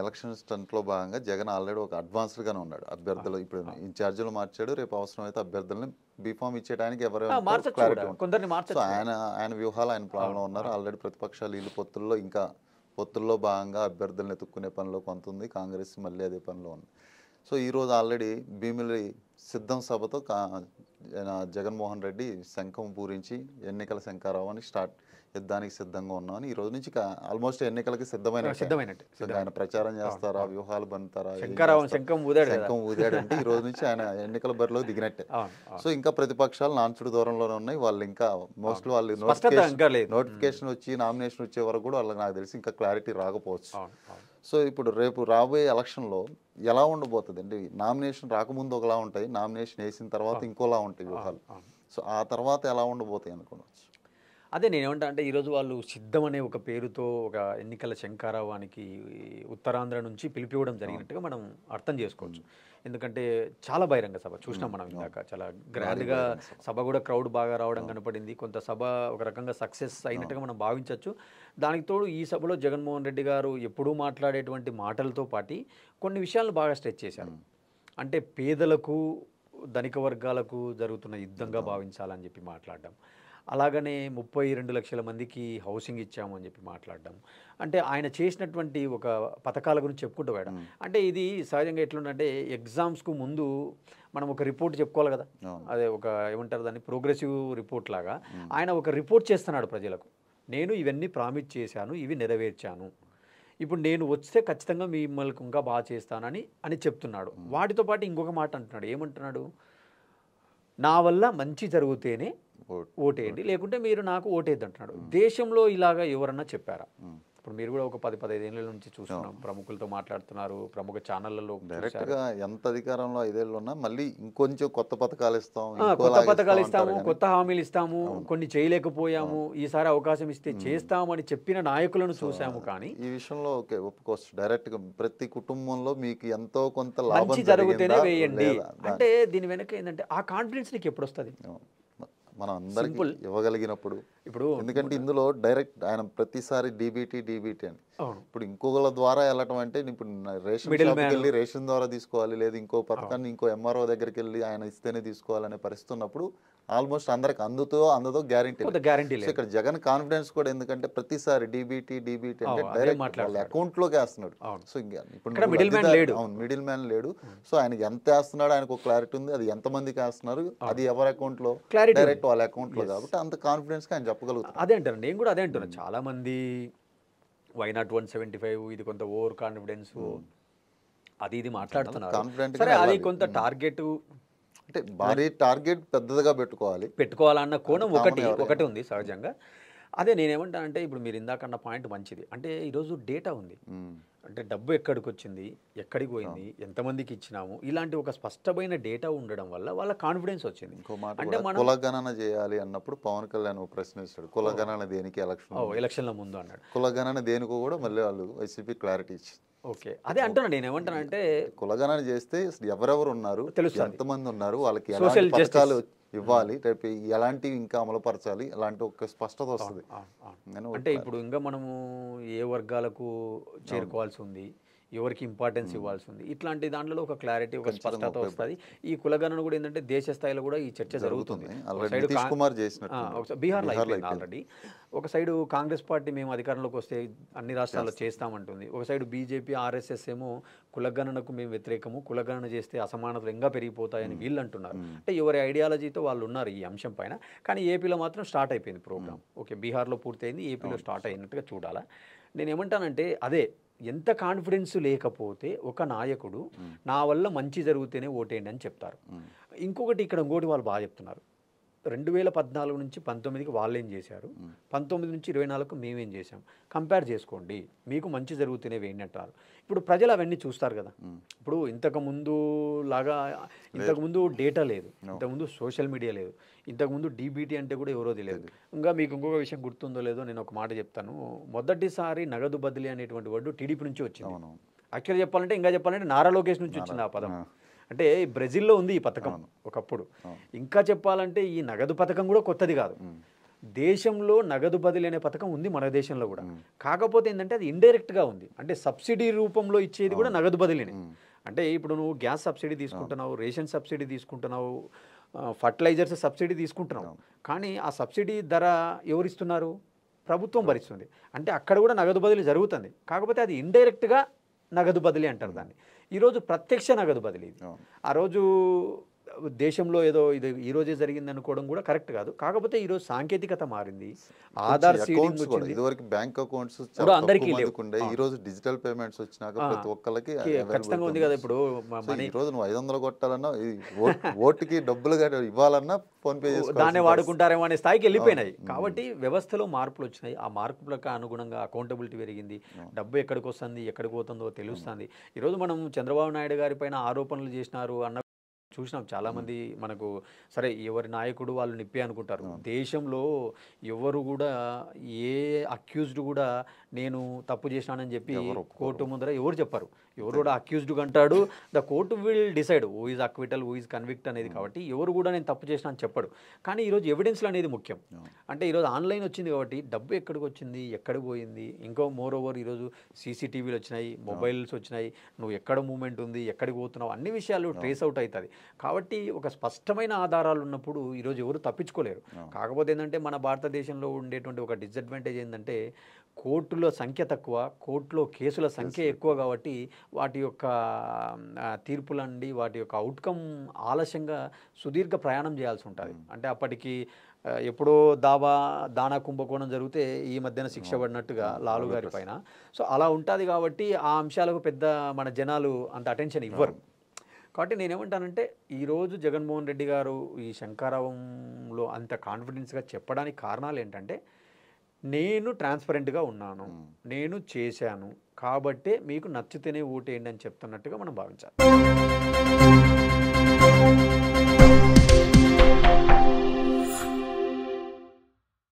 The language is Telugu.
ఎలక్షన్ స్టంట్లో భాగంగా జగన్ ఆల్రెడీ ఒక అడ్వాన్స్డ్గానే ఉన్నాడు అభ్యర్థులు ఇప్పుడు ఇన్ఛార్జీలు మార్చాడు రేపు అవసరం అయితే అభ్యర్థులని బీఫామ్ ఇచ్చేయడానికి ఎవరైనా ఆయన ఆయన వ్యూహాలు ఆయన ప్లాన్లో ఉన్నారు ఆల్రెడీ ప్రతిపక్షాలు ఇల్లు పొత్తుల్లో ఇంకా పొత్తుల్లో భాగంగా అభ్యర్థులను ఎత్తుక్కునే పనిలో కొంత ఉంది కాంగ్రెస్ మళ్ళీ అదే పనిలో ఉంది సో ఈరోజు ఆల్రెడీ భీమిలి సిద్ధం సభతో జగన్మోహన్ రెడ్డి శంఖం పూరించి ఎన్నికల శంఖారావాన్ని స్టార్ట్ యుద్ధానికి సిద్ధంగా ఉన్నామని ఈ రోజు నుంచి ఆల్మోస్ట్ ఎన్నికలకి సిద్ధమైన ఆయన ప్రచారం చేస్తారా వ్యూహాలు బంతారా శంఖం ఊదాడు అంటే ఈ రోజు నుంచి ఆయన ఎన్నికల బరిలో దిగినట్టే సో ఇంకా ప్రతిపక్షాలు నాన్చుడు దూరంలోనే ఉన్నాయి వాళ్ళు ఇంకా మోస్ట్లీ వాళ్ళు నోటిఫికేషన్ వచ్చి నామినేషన్ వచ్చే వరకు కూడా వాళ్ళకి నాకు తెలిసి ఇంకా క్లారిటీ రాకపోవచ్చు సో ఇప్పుడు రేపు రాబోయే ఎలక్షన్లో ఎలా ఉండబోతుంది అండి నామినేషన్ రాకముందు ఒకలా ఉంటాయి నామినేషన్ వేసిన తర్వాత ఇంకోలా ఉంటాయి వ్యూహాలు సో ఆ తర్వాత ఎలా ఉండబోతాయి అనుకోవచ్చు అదే నేనేమంటా అంటే ఈరోజు వాళ్ళు సిద్ధం అనే ఒక పేరుతో ఒక ఎన్నికల శంకారావానికి ఉత్తరాంధ్ర నుంచి పిలిపివ్వడం జరిగినట్టుగా మనం అర్థం చేసుకోవచ్చు ఎందుకంటే చాలా బహిరంగ సభ చూసినాం మనం ఇందాక చాలా గ్రాండ్గా సభ కూడా క్రౌడ్ బాగా రావడం కనపడింది కొంత సభ ఒక రకంగా సక్సెస్ అయినట్టుగా మనం భావించవచ్చు దానికి తోడు ఈ సభలో జగన్మోహన్ రెడ్డి గారు ఎప్పుడూ మాట్లాడేటువంటి మాటలతో పాటి కొన్ని విషయాలను బాగా స్ట్రెచ్ చేశారు అంటే పేదలకు ధనిక వర్గాలకు జరుగుతున్న యుద్ధంగా భావించాలని చెప్పి మాట్లాడడం అలాగనే ముప్పై రెండు లక్షల మందికి హౌసింగ్ ఇచ్చాము అని చెప్పి మాట్లాడడం అంటే ఆయన చేసినటువంటి ఒక పథకాల గురించి చెప్పుకుంటూ వేయడం అంటే ఇది సహజంగా ఎట్లుందంటే ఎగ్జామ్స్కు ముందు మనం ఒక రిపోర్ట్ చెప్పుకోవాలి కదా అదే ఒక ఏమంటారు దాన్ని ప్రోగ్రెసివ్ రిపోర్ట్ లాగా ఆయన ఒక రిపోర్ట్ చేస్తున్నాడు ప్రజలకు నేను ఇవన్నీ ప్రామిస్ చేశాను ఇవి నెరవేర్చాను ఇప్పుడు నేను వస్తే ఖచ్చితంగా మిమ్మల్ని ఇంకా బాగా చేస్తానని అని చెప్తున్నాడు వాటితో పాటు ఇంకొక మాట అంటున్నాడు ఏమంటున్నాడు నా వల్ల మంచి జరిగితేనే ఓటేయండి లేకుంటే మీరు నాకు ఓటేద్ది అంటున్నాడు దేశంలో ఇలాగా ఎవరన్నా చెప్పారా ఇప్పుడు మీరు కూడా ఒక పది పదిహేను ఏళ్ళ నుంచి చూస్తున్నాం ప్రముఖులతో మాట్లాడుతున్నారు ప్రముఖ ఛానళ్లలో డైరెక్ట్గా ఎంత అధికారంలో ఐదేళ్ళు ఉన్నా మళ్ళీ ఇంకొంచెం కొత్త పథకాలు ఇస్తాం కొత్త పథకాలు ఇస్తాము కొత్త హామీలు ఇస్తాము కొన్ని చేయలేకపోయాము ఈసారి అవకాశం ఇస్తే చేస్తామని చెప్పిన నాయకులను చూసాము కానీ ఈ విషయంలో ఓకే ఒప్పుకోవచ్చు డైరెక్ట్ గా ప్రతి కుటుంబంలో మీకు ఎంతో కొంత లాభం జరిగితేనే వేయండి అంటే దీని వెనక ఏంటంటే ఆ కాన్ఫిడెన్స్ నీకు ఎప్పుడు వస్తుంది మనం అందరికి ఇవ్వగలిగినప్పుడు ఇప్పుడు ఎందుకంటే ఇందులో డైరెక్ట్ ఆయన ప్రతిసారి డీబీటీ డీబీటీ అని ఇప్పుడు ఇంకొకల ద్వారా వెళ్ళటం అంటే ఇప్పుడు రేషన్ వెళ్ళి రేషన్ ద్వారా తీసుకోవాలి లేదు ఇంకో పథకాన్ని ఇంకో ఎంఆర్ఓ దగ్గరికి వెళ్ళి ఆయన ఇస్తేనే తీసుకోవాలనే పరిస్థితి ఉన్నప్పుడు ఆల్మోస్ట్ అందరికి అందుతో అందదో గ్యారంటీ గ్యారంటీ ఇక్కడ జగన్ కాన్ఫిడెన్స్ కూడా ఎందుకంటే ప్రతిసారి డీబీటీ డీబీటీ అంటే డైరెక్ట్ అకౌంట్ లోకి వేస్తున్నాడు సో ఇంకా ఇప్పుడు మిడిల్ మ్యాన్ లేడు అవును మిడిల్ మ్యాన్ లేడు సో ఆయన ఎంత వేస్తున్నాడు ఆయనకు క్లారిటీ ఉంది అది ఎంత మందికి వేస్తున్నారు అది ఎవరి అకౌంట్ లో డైరెక్ట్ డైరెక్ట్ వాళ్ళ అకౌంట్లో కాబట్టి అంత కాన్ఫిడెన్స్గా ఆయన చెప్పగలుగుతాను అదే అంటారు నేను కూడా అదే అంటున్నాను hmm. చాలామంది why not one seventy five ఇది కొంత ఓవర్ కాన్ఫిడెన్స్ hmm. అది ఇది మాట్లాడుతున్నారు సరే అది కొంత టార్గెట్ hmm. అంటే భారీ టార్గెట్ పెద్దదిగా పెట్టుకోవాలి పెట్టుకోవాలన్న కోణం ఒకటి ఒకటి ఉంది సహజంగా అదే నేనేమంటానంటే ఇప్పుడు మీరు ఇందాకన్న పాయింట్ మంచిది అంటే ఈరోజు డేటా ఉంది అంటే డబ్బు ఎక్కడికి వచ్చింది ఎక్కడికి పోయింది ఎంతమందికి ఇచ్చినాము ఇలాంటి ఒక స్పష్టమైన డేటా ఉండడం వల్ల వాళ్ళ కాన్ఫిడెన్స్ వచ్చింది అంటే మనం కులగణన చేయాలి అన్నప్పుడు పవన్ కళ్యాణ్ ప్రశ్నిస్తాడు కులగణన దేనికి ఎలక్షన్ ఎలక్షన్ల ముందు అన్నాడు కులగణన దేనికి కూడా మళ్ళీ వాళ్ళు వైసీపీ క్లారిటీ ఇచ్చింది ఓకే అదే అంటున్నా నేను ఏమంటానంటే కులగణన చేస్తే ఎవరెవరు ఉన్నారు ఎంతమంది ఉన్నారు వాళ్ళకి సోషల్ ఇవ్వాలి రేపు ఎలాంటివి ఇంకా అమలుపరచాలి అలాంటి ఒక స్పష్టత వస్తుంది అంటే ఇప్పుడు ఇంకా మనము ఏ వర్గాలకు చేరుకోవాల్సి ఉంది ఎవరికి ఇంపార్టెన్స్ ఇవ్వాల్సి ఉంది ఇట్లాంటి దాంట్లో ఒక క్లారిటీ ఒక స్పష్టత వస్తుంది ఈ కులగణన కూడా ఏంటంటే దేశ స్థాయిలో కూడా ఈ చర్చ జరుగుతుంది బీహార్ ఆల్రెడీ ఒక సైడు కాంగ్రెస్ పార్టీ మేము అధికారంలోకి వస్తే అన్ని రాష్ట్రాల్లో చేస్తామంటుంది ఒక సైడు బీజేపీ ఆర్ఎస్ఎస్ ఏమో కులగణనకు మేము వ్యతిరేకము కులగణన చేస్తే అసమానతలు ఇంకా పెరిగిపోతాయని వీళ్ళు అంటున్నారు అంటే ఎవరి ఐడియాలజీతో వాళ్ళు ఉన్నారు ఈ అంశం పైన కానీ ఏపీలో మాత్రం స్టార్ట్ అయిపోయింది ప్రోగ్రామ్ ఓకే బీహార్లో పూర్తయింది ఏపీలో స్టార్ట్ అయినట్టుగా చూడాలా నేను ఏమంటానంటే అదే ఎంత కాన్ఫిడెన్స్ లేకపోతే ఒక నాయకుడు నా వల్ల మంచి జరుగుతేనే ఓటేయండి అని చెప్తారు ఇంకొకటి ఇక్కడ ఇంకోటి వాళ్ళు బాగా చెప్తున్నారు రెండు వేల పద్నాలుగు నుంచి పంతొమ్మిదికి వాళ్ళు ఏం చేశారు పంతొమ్మిది నుంచి ఇరవై నాలుగుకు మేమేం చేసాం కంపేర్ చేసుకోండి మీకు మంచి జరుగుతున్నవి ఏంటంటారు ఇప్పుడు ప్రజలు అవన్నీ చూస్తారు కదా ఇప్పుడు ఇంతకుముందు లాగా ఇంతకుముందు డేటా లేదు ఇంతకుముందు సోషల్ మీడియా లేదు ఇంతకుముందు డీబీటీ అంటే కూడా ఎవరో తెలియదు ఇంకా మీకు ఇంకొక విషయం గుర్తుందో లేదో నేను ఒక మాట చెప్తాను మొదటిసారి నగదు బదిలీ అనేటువంటి వర్డు టీడీపీ నుంచి వచ్చింది యాక్చువల్గా చెప్పాలంటే ఇంకా చెప్పాలంటే నారా లోకేష్ నుంచి వచ్చింది ఆ పదం అంటే బ్రెజిల్లో ఉంది ఈ పథకం ఒకప్పుడు ఇంకా చెప్పాలంటే ఈ నగదు పథకం కూడా కొత్తది కాదు దేశంలో నగదు బదిలీ అనే పథకం ఉంది మన దేశంలో కూడా కాకపోతే ఏంటంటే అది ఇండైరెక్ట్గా ఉంది అంటే సబ్సిడీ రూపంలో ఇచ్చేది కూడా నగదు బదిలీనే అంటే ఇప్పుడు నువ్వు గ్యాస్ సబ్సిడీ తీసుకుంటున్నావు రేషన్ సబ్సిడీ తీసుకుంటున్నావు ఫర్టిలైజర్స్ సబ్సిడీ తీసుకుంటున్నావు కానీ ఆ సబ్సిడీ ధర ఎవరిస్తున్నారు ప్రభుత్వం భరిస్తుంది అంటే అక్కడ కూడా నగదు బదిలీ జరుగుతుంది కాకపోతే అది ఇండైరెక్ట్గా నగదు బదిలీ అంటారు దాన్ని ఈరోజు ప్రత్యక్ష నగదు బదిలీ ఆ రోజు దేశంలో ఏదో ఇది ఈరోజే జరిగింది అనుకోవడం కూడా కరెక్ట్ కాదు కాకపోతే ఈరోజు సాంకేతికత మారింది ఆధార్ సీడింగ్ ఇదివరకు బ్యాంక్ అకౌంట్స్ అందరికీ లేకుండా ఈ రోజు డిజిటల్ పేమెంట్స్ వచ్చినాక ప్రతి ఒక్కరికి ఖచ్చితంగా ఉంది కదా ఇప్పుడు ఈ రోజు నువ్వు ఐదు వందలు కొట్టాలన్నా ఓటుకి డబ్బులు ఇవ్వాలన్నా ఫోన్ ఫోన్పే దాన్ని వాడుకుంటారేమో అనే స్థాయికి వెళ్ళిపోయినాయి కాబట్టి వ్యవస్థలో మార్పులు వచ్చినాయి ఆ మార్పులకు అనుగుణంగా అకౌంటబిలిటీ పెరిగింది డబ్బు ఎక్కడికి వస్తుంది ఎక్కడికి పోతుందో తెలుస్తుంది ఈరోజు మనం చంద్రబాబు నాయుడు గారి పైన ఆరోపణలు చేసినారు అన్న చూసినాం చాలామంది మనకు సరే ఎవరి నాయకుడు వాళ్ళు నిప్పి అనుకుంటారు దేశంలో ఎవరు కూడా ఏ అక్యూజ్డ్ కూడా నేను తప్పు చేసినానని చెప్పి కోర్టు ముందర ఎవరు చెప్పారు ఎవరు కూడా అక్యూజ్డ్ అంటాడు the court will decide who is acquittal who is convict అనేది hmm. కాబట్టి ఎవరు కూడా నేను తప్పు చేసిన అని చెప్పడు కానీ ఈరోజు ఎవిడెన్స్లు అనేది ముఖ్యం hmm. అంటే ఈరోజు ఆన్లైన్ వచ్చింది కాబట్టి డబ్బు ఎక్కడికి వచ్చింది ఎక్కడ పోయింది ఇంకో మోర్ ఓవర్ ఈరోజు సీసీటీవీలు వచ్చినాయి మొబైల్స్ hmm. వచ్చినాయి నువ్వు ఎక్కడ మూమెంట్ ఉంది ఎక్కడికి పోతున్నావు అన్ని విషయాలు ట్రేస్ అవుట్ అవుతుంది కాబట్టి ఒక స్పష్టమైన ఆధారాలు ఉన్నప్పుడు ఈరోజు ఎవరు తప్పించుకోలేరు కాకపోతే ఏంటంటే మన భారతదేశంలో ఉండేటువంటి ఒక డిసడ్వాంటేజ్ ఏంటంటే కోర్టులో సంఖ్య తక్కువ కోర్టులో కేసుల సంఖ్య ఎక్కువ కాబట్టి వాటి యొక్క తీర్పులండి వాటి యొక్క అవుట్కమ్ ఆలస్యంగా సుదీర్ఘ ప్రయాణం చేయాల్సి ఉంటుంది hmm. అంటే అప్పటికి ఎప్పుడో దావా దానా కుంభకోణం జరిగితే ఈ మధ్యన శిక్ష hmm. పడినట్టుగా hmm. లాలు గారి పైన సో అలా ఉంటుంది కాబట్టి ఆ అంశాలకు పెద్ద మన జనాలు అంత అటెన్షన్ ఇవ్వరు కాబట్టి నేనేమంటానంటే ఈరోజు జగన్మోహన్ రెడ్డి గారు ఈ శంకారావంలో అంత కాన్ఫిడెన్స్గా చెప్పడానికి కారణాలు ఏంటంటే నేను ట్రాన్స్పరెంట్గా ఉన్నాను నేను చేశాను కాబట్టే మీకు నచ్చితేనే ఓటేయండి అని చెప్తున్నట్టుగా మనం భావించాలి